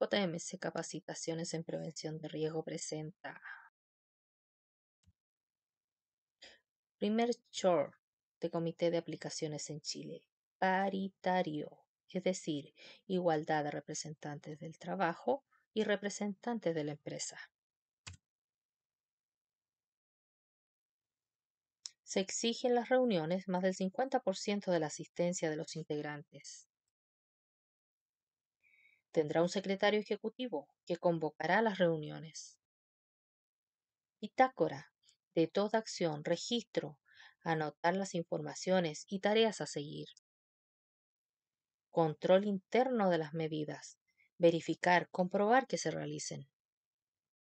JMC Capacitaciones en Prevención de Riesgo presenta. Primer short de Comité de Aplicaciones en Chile. Paritario, es decir, igualdad de representantes del trabajo y representantes de la empresa. Se exigen en las reuniones más del 50% de la asistencia de los integrantes tendrá un secretario ejecutivo que convocará las reuniones. Pitácora de toda acción, registro, anotar las informaciones y tareas a seguir. Control interno de las medidas, verificar, comprobar que se realicen.